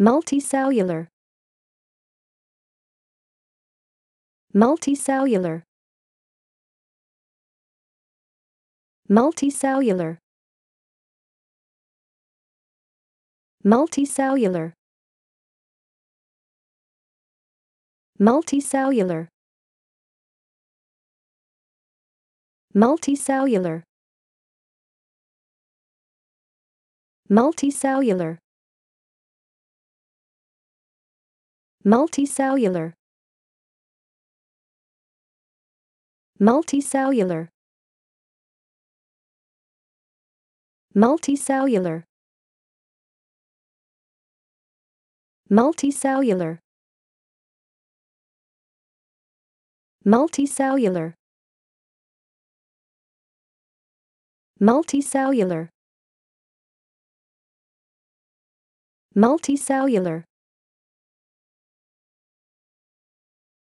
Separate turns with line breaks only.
multicellular multicellular multicellular multicellular multicellular multicellular multicellular multicellular multicellular multicellular multicellular multicellular multicellular multicellular